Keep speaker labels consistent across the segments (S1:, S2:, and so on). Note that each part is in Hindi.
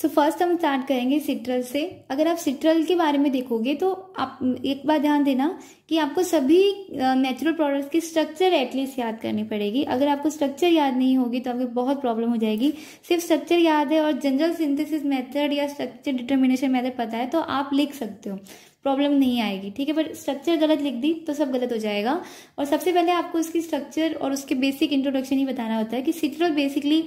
S1: सो so फर्स्ट हम स्टार्ट करेंगे सिट्रल से अगर आप सिट्रल के बारे में देखोगे तो आप एक बार ध्यान देना कि आपको सभी नेचुरल प्रोडक्ट्स की स्ट्रक्चर एटलीस्ट याद करनी पड़ेगी अगर आपको स्ट्रक्चर याद नहीं होगी तो आपको बहुत प्रॉब्लम हो जाएगी सिर्फ स्ट्रक्चर याद है और जनरल सिंथेसिस मेथड या स्ट्रक्चर डिटर्मिनेशन मेथड पता है तो आप लिख सकते हो प्रॉब्लम नहीं आएगी ठीक है बट स्ट्रक्चर गलत लिख दी तो सब गलत हो जाएगा और सबसे पहले आपको उसकी स्ट्रक्चर और उसके बेसिक इंट्रोडक्शन ही बताना होता है कि सिट्रल बेसिकली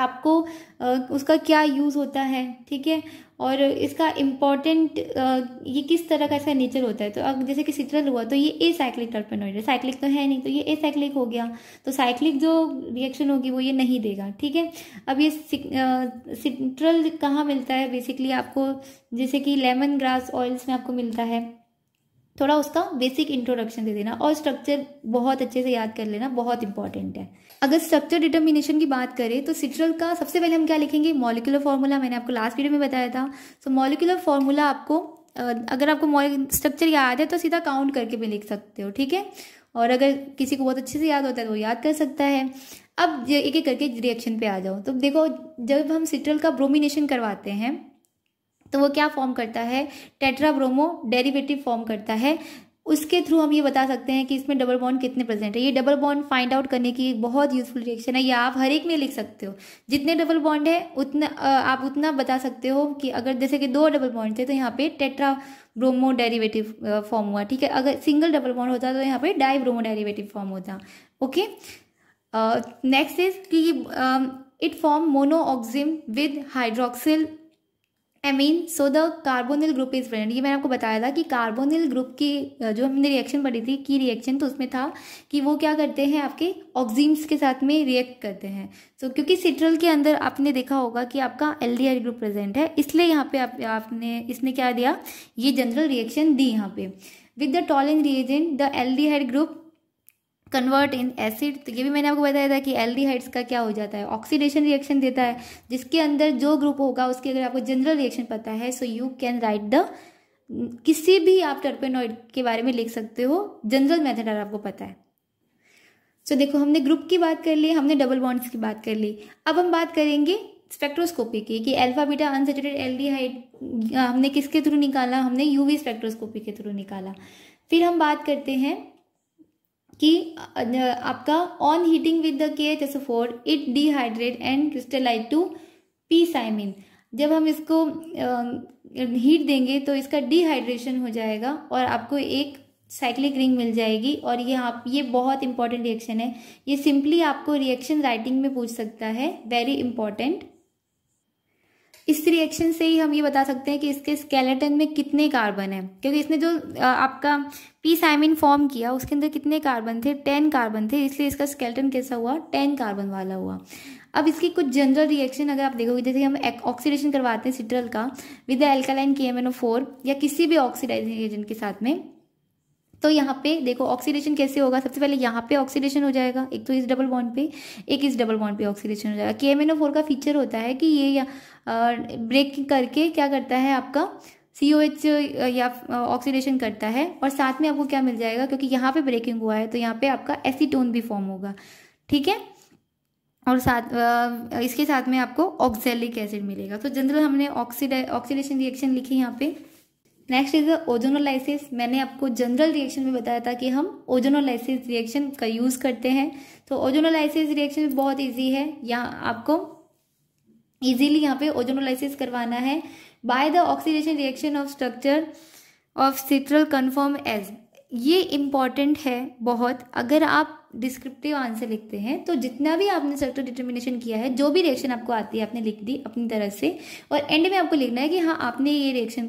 S1: आपको उसका क्या यूज़ होता है ठीक है और इसका इम्पॉर्टेंट ये किस तरह का इसका नेचर होता है तो अब जैसे कि सिट्रल हुआ तो ये ए साइक्लिक टर्पेनोइड है साइक्लिक तो है नहीं तो ये ए साइक्लिक हो गया तो साइक्लिक जो रिएक्शन होगी वो ये नहीं देगा ठीक है अब ये सिट्रल कहाँ मिलता है बेसिकली आपको जैसे कि लेमन ग्रास ऑयल्स में आपको मिलता है थोड़ा उसका बेसिक इंट्रोडक्शन दे देना और स्ट्रक्चर बहुत अच्छे से याद कर लेना बहुत इंपॉर्टेंट है अगर स्ट्रक्चर डिटर्मिनेशन की बात करें तो सिट्रल का सबसे पहले हम क्या लिखेंगे मॉलिकुलर फॉर्मूला मैंने आपको लास्ट वीडियो में बताया था सो मॉलिकुलर फॉर्मूला आपको अगर आपको स्ट्रक्चर याद है तो सीधा काउंट करके भी लिख सकते हो ठीक है और अगर किसी को बहुत अच्छे से याद होता है तो वो याद कर सकता है अब एक एक करके रिएक्शन पे आ जाओ तो देखो जब हम सिट्रल का ब्रोमिनेशन करवाते हैं तो वो क्या फॉर्म करता है टेट्राब्रोमो डेरिवेटिव फॉर्म करता है उसके थ्रू हम ये बता सकते हैं कि इसमें डबल बॉन्ड कितने प्रेजेंट है ये डबल बॉन्ड फाइंड आउट करने की एक बहुत यूजफुल रिएक्शन है या आप हर एक में लिख सकते हो जितने डबल बॉन्ड है उतना आप उतना बता सकते हो कि अगर जैसे कि दो डबल बॉन्ड थे तो यहाँ पे टेट्रा ब्रोमो डेरिवेटिव फॉर्म हुआ ठीक है अगर सिंगल डबल बॉन्ड होता तो यहाँ पे डाई ब्रोमो डेरिवेटिव फॉर्म होता ओके नेक्स्ट इज कि it form mono oxime with hydroxyl amine so the carbonyl group is present ये मैंने आपको बताया था कि कार्बोनिल ग्रुप की जो हमने रिएक्शन पढ़ी थी की रिएक्शन तो उसमें था कि वो क्या करते हैं आपके ऑक्जीम्स के साथ में रिएक्ट करते हैं सो so, क्योंकि सिट्रल के अंदर आपने देखा होगा कि आपका एल ग्रुप प्रेजेंट है इसलिए यहाँ पे आप, आपने इसने क्या दिया ये जनरल रिएक्शन दी यहाँ पे with the Tollens reagent the L group convert in acid तो ये भी मैंने आपको बताया था कि एल्डिहाइड्स का क्या हो जाता है ऑक्सीडेशन रिएक्शन देता है जिसके अंदर जो ग्रुप होगा उसके अगर आपको जनरल रिएक्शन पता है so you can write the किसी भी आप टर्पेनॉइड के बारे में लिख सकते हो जनरल मेथड अगर आपको पता है सो so, देखो हमने ग्रुप की बात कर ली हमने डबल बॉन्ड्स की बात कर ली अब हम बात करेंगे स्पेक्ट्रोस्कोपी की कि अल्फा बीटा अनसेचुरेटेड एल्डिहाइड हमने किसके थ्रू निकाला हमने यूवी स्पेक्ट्रोस्कोपी के थ्रू निकाला फिर हम बात करते हैं कि आपका on heating with the K H S four it dehydrate and crystallite to P cymene जब हम इसको हीट देंगे तो इसका डिहाइड्रेशन हो जाएगा और आपको एक साइक्लिक रिंग मिल जाएगी और ये आप ये बहुत इंपॉर्टेंट रिएक्शन है ये सिंपली आपको रिएक्शन राइटिंग में पूछ सकता है वेरी इंपॉर्टेंट इस रिएक्शन से ही हम ये बता सकते हैं कि इसके स्केलेटन में कितने कार्बन है क्योंकि इसने जो आपका पी साइमिन फॉर्म किया उसके अंदर कितने कार्बन थे टेन कार्बन थे इसलिए इसका स्केलेटन कैसा हुआ टेन कार्बन वाला हुआ अब इसकी कुछ जनरल रिएक्शन अगर आप देखोगे जैसे हम ऑक्सीडेशन करवाते हैं सिट्रल का with alkaline K M N O four या किसी भी ऑक्सीडाइजिंग एजेंट के साथ में तो यहाँ पे देखो ऑक्सीडेशन कैसे होगा सबसे पहले यहाँ पे ऑक्सीडेशन हो जाएगा एक तो इस डबल बॉन्ड पे एक इस डबल बॉन्ड पे ऑक्सीडेशन हो जाएगा K M N O four का फीचर होता है कि ये ब्रेक करके क्या करता है आपका सी ओ एच या ऑक्सीडेशन करता है और साथ में आपको क्या मिल जाएगा क्योंकि यहाँ पे ब्रेकिंग हुआ है तो यहाँ पे आपका एसीटोन भी फॉर्म होगा ठीक है और साथ इसके साथ में आपको ऑक्सैलिक एसिड मिलेगा तो जनरल हमने ऑक्सीडे ऑक्सीडेशन रिएक्शन लिखी यहाँ पे नेक्स्ट इज ओजोनोलाइसिस मैंने आपको जनरल रिएक्शन में बताया था कि हम ओजोनोलाइसिस रिएक्शन का यूज़ करते हैं तो ओजोनोलाइसिस रिएक्शन बहुत इजी है यहाँ आपको इजीली यहाँ पे ओजोनोलाइसिस करवाना है by the oxidation reaction of structure of citral confirm as ये इम्पॉर्टेंट है बहुत अगर आप डिस्क्रिप्टिव आंसर लिखते हैं तो जितना भी आपने सेक्टर डिटर्मिनेशन किया है जो भी रिएक्शन आपको आती है आपने लिख दी अपनी तरह से और एंड में आपको लिखना है कि हाँ आपने ये रिएक्शन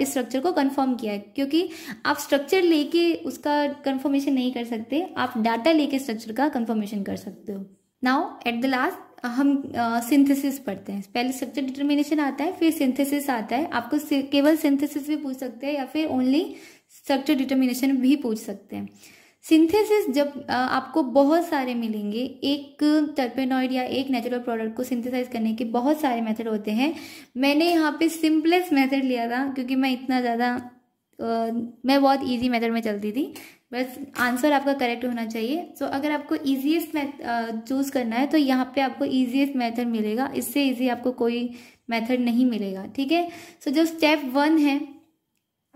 S1: इस स्ट्रक्चर को कंफर्म किया है क्योंकि आप स्ट्रक्चर लेके उसका कंफर्मेशन नहीं कर सकते आप डाटा लेके स्ट्रक्चर का कंफर्मेशन कर सकते हो नाउ एट द लास्ट हम सिंथेसिस uh, पढ़ते हैं पहले स्ट्रक्चर डिटर्मिनेशन आता है फिर सिंथेसिस आता है आपको केवल सिंथेसिस भी पूछ सकते हैं या फिर ओनली स्ट्रक्चर डिटर्मिनेशन भी पूछ सकते हैं सिंथेसिस जब आपको बहुत सारे मिलेंगे एक टर्पेनॉइड या एक नेचुरल प्रोडक्ट को सिंथेसाइज करने के बहुत सारे मेथड होते हैं मैंने यहाँ पे सिंपलेस्ट मेथड लिया था क्योंकि मैं इतना ज़्यादा मैं बहुत इजी मेथड में चलती थी बस आंसर आपका करेक्ट होना चाहिए सो so, अगर आपको ईजिएस्ट मैथ चूज़ करना है तो यहाँ पे आपको ईजिएस्ट मेथड मिलेगा इससे ईजी आपको कोई मेथड नहीं मिलेगा ठीक है सो जो स्टेप वन है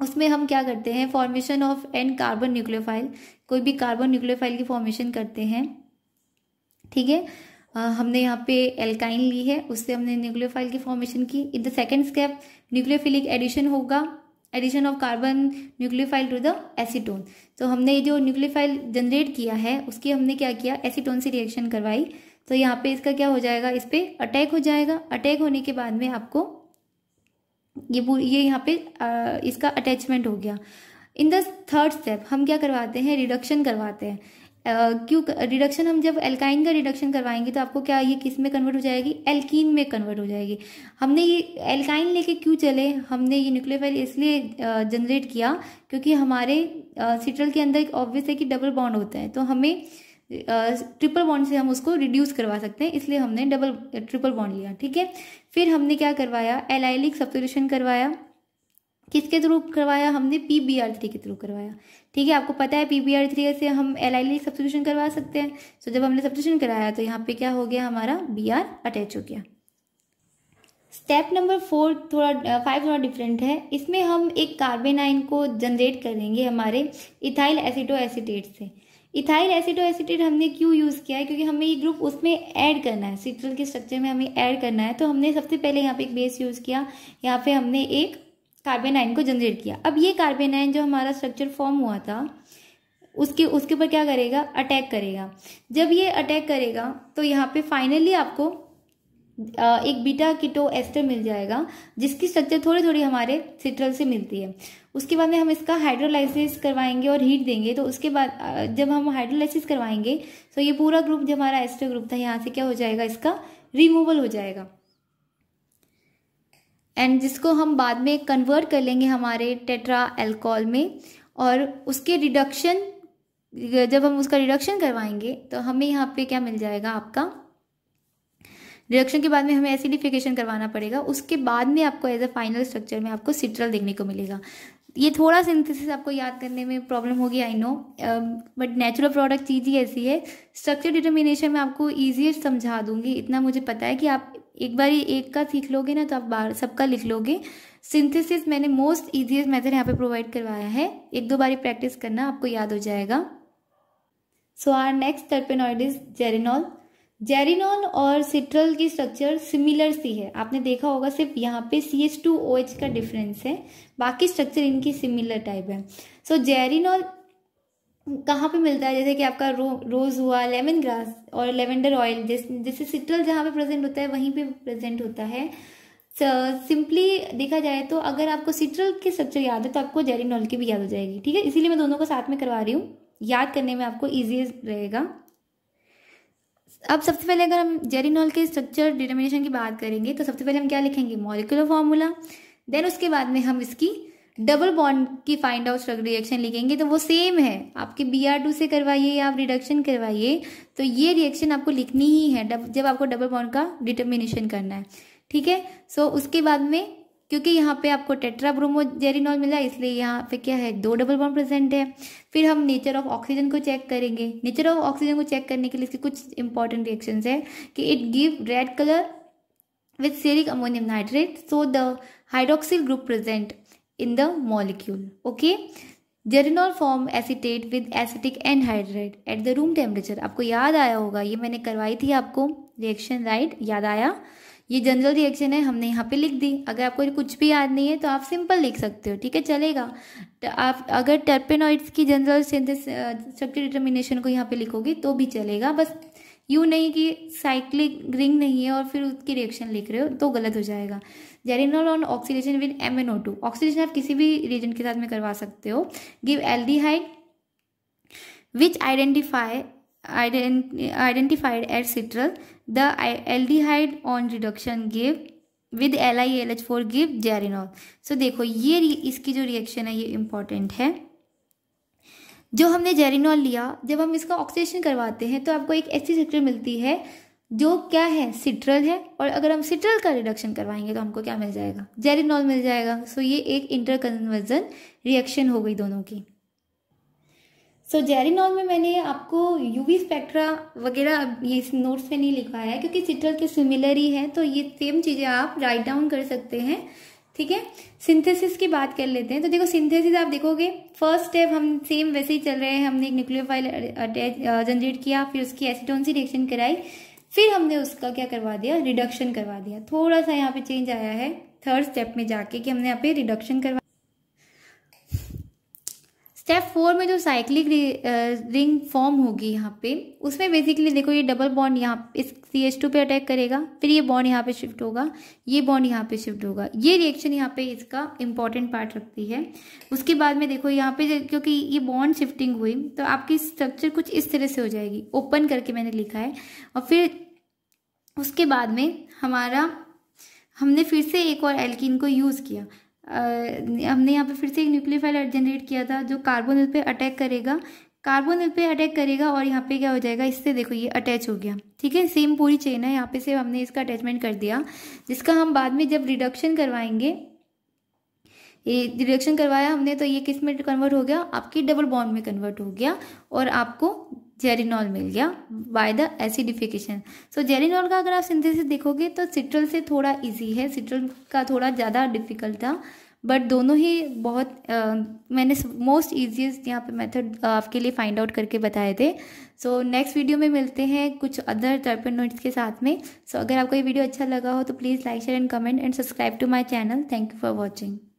S1: उसमें हम क्या करते हैं formation of an carbon nucleophile कोई भी कार्बन न्यूक्लियोफाइल की फॉर्मेशन करते हैं ठीक है हमने यहाँ पे एल्काइन ली है उससे हमने न्यूक्लियोफाइल की फॉर्मेशन की in the second step nucleophilic addition होगा addition of carbon nucleophile to the acetone तो हमने जो न्यूक्लियोफाइल जनरेट किया है उसकी हमने क्या किया एसीटोन से रिएक्शन करवाई तो यहाँ पे इसका क्या हो जाएगा इस पर अटैक हो जाएगा अटैक होने के बाद में आपको ये ये यहाँ पे आ, इसका अटैचमेंट हो गया इन द थर्ड स्टेप हम क्या करवाते हैं रिडक्शन करवाते हैं क्यों रिडक्शन हम जब एल्काइन का रिडक्शन करवाएंगे तो आपको क्या ये किस में कन्वर्ट हो जाएगी एल्कीन में कन्वर्ट हो जाएगी हमने ये एल्काइन लेके क्यों चले हमने ये न्यूक्लियोफाइल इसलिए जनरेट किया क्योंकि हमारे सिट्रल के अंदर एक ऑब्वियस है कि डबल बॉन्ड होता है तो हमें ट्रिपल बॉन्ड से हम उसको रिड्यूस करवा सकते हैं इसलिए हमने डबल ट्रिपल बॉन्ड लिया ठीक है फिर हमने क्या करवाया एलाइलिक सब्सिट्यूशन करवाया किसके थ्रू करवाया हमने पी बी आर थ्री के थ्रू करवाया ठीक है आपको पता है पी बी आर थ्री से हम एल आई करवा सकते हैं सो जब हमने सब्सिट्यूशन कराया तो यहाँ पे क्या हो गया हमारा बी आर अटैच हो गया स्टेप नंबर फोर थोड़ा फाइव थोड़ा डिफरेंट है इसमें हम एक कार्बेनाइन को जनरेट करेंगे हमारे इथाइल एसिडो एसिटेट से इथाइल एसिड और एसिटेट हमने क्यों यूज़ किया है क्योंकि हमें ये ग्रुप उसमें ऐड करना है सिट्रल के स्ट्रक्चर में हमें ऐड करना है तो हमने सबसे पहले यहाँ पे एक बेस यूज़ किया यहाँ पे हमने एक कार्बन को जनरेट किया अब ये कार्बन जो हमारा स्ट्रक्चर फॉर्म हुआ था उसके उसके ऊपर क्या करेगा अटैक करेगा जब ये अटैक करेगा तो यहाँ पर फाइनली आपको एक बीटा किटो एस्टर मिल जाएगा जिसकी स्ट्रक्चर थोड़ी थोड़ी हमारे सिट्रल से मिलती है उसके बाद में हम इसका हाइड्रोलाइसिस करवाएंगे और हीट देंगे तो उसके बाद जब हम हाइड्रोलाइसिस करवाएंगे तो ये पूरा ग्रुप जो हमारा एस्टर ग्रुप था यहाँ से क्या हो जाएगा इसका रिमूवल हो जाएगा एंड जिसको हम बाद में कन्वर्ट कर लेंगे हमारे टेट्रा एल्कोहल में और उसके रिडक्शन जब हम उसका रिडक्शन करवाएंगे तो हमें यहाँ पे क्या मिल जाएगा आपका रिडक्शन के बाद में हमें एसिडिफिकेशन करवाना पड़ेगा उसके बाद में आपको एज ए फाइनल स्ट्रक्चर में आपको सिट्रल देखने को मिलेगा ये थोड़ा सिंथेसिस आपको याद करने में प्रॉब्लम होगी I know but natural product चीज़ ही ऐसी है स्ट्रक्चर डिटर्मिनेशन में आपको ईजिएस्ट समझा दूंगी इतना मुझे पता है कि आप एक बार एक का सीख लोगे ना तो आप बार सबका लिख लोगे सिंथेसिस मैंने मोस्ट ईजिएस्ट मेथड यहाँ पे प्रोवाइड करवाया है एक दो बारी प्रैक्टिस करना आपको याद हो जाएगा so our next terpenoid is geraniol geraniol और सिट्रल की स्ट्रक्चर सिमिलर सी है आपने देखा होगा सिर्फ यहाँ पे C H two O H का डिफरेंस है बाकी स्ट्रक्चर इनकी सिमिलर टाइप है सो जेरिनॉल कहाँ पे मिलता है जैसे कि आपका रो, रोज हुआ लेमन ग्रास और लेवेंडर ऑयल जैसे सिट्रल जहाँ पे प्रेजेंट होता है वहीं पे प्रेजेंट होता है सिंपली so, देखा जाए तो अगर आपको सिट्रल के स्ट्रक्चर याद है तो आपको जेरिनॉल की भी याद हो जाएगी ठीक है इसीलिए मैं दोनों को साथ में करवा रही हूँ याद करने में आपको ईजी रहेगा अब सबसे पहले अगर हम जेरिनॉल के स्ट्रक्चर डिटर्मिनेशन की बात करेंगे तो सबसे पहले हम क्या लिखेंगे मॉलिकुलर फार्मूला देन उसके बाद में हम इसकी डबल बॉन्ड की फाइंड आउट रिएक्शन लिखेंगे तो वो सेम है आपके बी आर टू से करवाइए या आप रिडक्शन करवाइए तो ये रिएक्शन आपको लिखनी ही है जब आपको डबल बॉन्ड का डिटर्मिनेशन करना है ठीक है सो उसके बाद में क्योंकि यहाँ पे आपको टेट्रा ब्रोमोजेरिनॉल मिला इसलिए यहाँ पे क्या है दो डबल बॉन्ड प्रेजेंट है फिर हम नेचर ऑफ ऑक्सीजन को चेक करेंगे नेचर ऑफ ऑक्सीजन को चेक करने के लिए इसके कुछ इंपॉर्टेंट रिएक्शन है कि it give red colour with ceric ammonium nitrate so the hydroxyl group present in the molecule okay geraniol form acetate with acetic anhydride at the room temperature आपको याद आया होगा ये मैंने करवाई थी आपको रिएक्शन राइट याद आया ये जनरल रिएक्शन है हमने यहाँ पे लिख दी अगर आपको कुछ भी याद नहीं है तो आप सिंपल लिख सकते हो ठीक है चलेगा तो आप अगर टर्पेनॉइड्स की जनरल स्ट्रक्चर डिटर्मिनेशन को यहाँ पे लिखोगे तो भी चलेगा बस यूँ नहीं कि साइक्लिक रिंग नहीं है और फिर उसकी रिएक्शन लिख रहे हो तो गलत हो जाएगा geraniol on oxidation with M N O two oxidation आप किसी भी रीजन के साथ में करवा सकते हो give aldehyde which identify identified at citral, the aldehyde on reduction give with L I L H four give geraniol so देखो ये इसकी जो रिएक्शन है ये इम्पॉर्टेंट है जो हमने जेरिनॉल लिया जब हम इसका ऑक्सीडेशन करवाते हैं तो आपको एक ऐसी सिट्रल मिलती है जो क्या है सिट्रल है और अगर हम सिट्रल का रिडक्शन करवाएंगे तो हमको क्या मिल जाएगा जेरिनॉल मिल जाएगा सो so, ये एक इंटरकन्वर्जन रिएक्शन हो गई दोनों की सो जेरिनॉल में मैंने आपको यूवी स्पेक्ट्रा वगैरह ये इस नोट्स में नहीं लिखवाया है क्योंकि सिट्रल के सिमिलर ही है तो ये सेम चीज़ें आप राइट डाउन कर सकते हैं ठीक है सिंथेसिस की बात कर लेते हैं तो देखो सिंथेसिस आप देखोगे फर्स्ट स्टेप हम सेम वैसे ही चल रहे हैं हमने एक न्यूक्लियोफाइल जनरेट किया फिर उसकी एसिटोन सी रिएक्शन कराई फिर हमने उसका क्या करवा दिया रिडक्शन करवा दिया थोड़ा सा यहाँ पे चेंज आया है थर्ड स्टेप में जाके कि हमने यहाँ पे रिडक्शन करवा स्टेप फोर में जो साइक्लिक रिंग फॉर्म होगी यहाँ पे उसमें बेसिकली देखो ये डबल बॉन्ड यहाँ इस सी एच टू पे अटैक करेगा फिर ये बॉन्ड यहाँ पे शिफ्ट होगा ये बॉन्ड यहाँ पे शिफ्ट होगा ये रिएक्शन यहाँ पे इसका इंपॉर्टेंट पार्ट रखती है उसके बाद में देखो यहाँ पे क्योंकि ये बॉन्ड शिफ्टिंग हुई तो आपकी स्ट्रक्चर कुछ इस तरह से हो जाएगी ओपन करके मैंने लिखा है और फिर उसके बाद में हमारा हमने फिर से एक और एल्किन को यूज़ किया हमने यहाँ पे फिर से एक न्यूक्लियोफाइल जनरेट किया था जो कार्बोनिल पे अटैक करेगा कार्बोनिल पे अटैक करेगा और यहाँ पे क्या हो जाएगा इससे देखो ये अटैच हो गया ठीक है सेम पूरी चेन है यहाँ पे से हमने इसका अटैचमेंट कर दिया जिसका हम बाद में जब रिडक्शन करवाएंगे ये रिडक्शन करवाया हमने तो ये किस में कन्वर्ट हो गया आपकी डबल बॉन्ड में कन्वर्ट हो गया और आपको जेरिनॉल मिल गया by the acidification so geraniol का अगर आप सिंथेसिस देखोगे तो सिट्रल से थोड़ा इजी है सिट्रल का थोड़ा ज़्यादा डिफिकल्ट था बट दोनों ही बहुत uh, मैंने मोस्ट ईजीएस्ट यहाँ पे मेथड आपके लिए फाइंड आउट करके बताए थे सो नेक्स्ट वीडियो में मिलते हैं कुछ अदर टर्पन नोट्स के साथ में सो so, अगर आपको ये वीडियो अच्छा लगा हो तो please like share and comment and subscribe to my channel thank you for watching